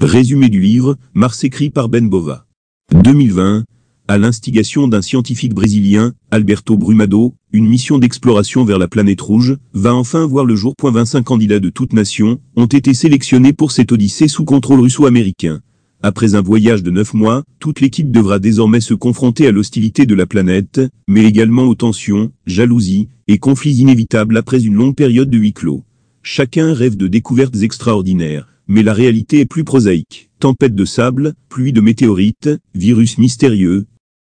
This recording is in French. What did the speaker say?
Résumé du livre, Mars écrit par Ben Bova. 2020, à l'instigation d'un scientifique brésilien, Alberto Brumado, une mission d'exploration vers la planète rouge, va enfin voir le jour. 25 candidats de toutes nations ont été sélectionnés pour cette odyssée sous contrôle russo-américain. Après un voyage de 9 mois, toute l'équipe devra désormais se confronter à l'hostilité de la planète, mais également aux tensions, jalousies et conflits inévitables après une longue période de huis clos. Chacun rêve de découvertes extraordinaires, mais la réalité est plus prosaïque. Tempête de sable, pluie de météorites, virus mystérieux,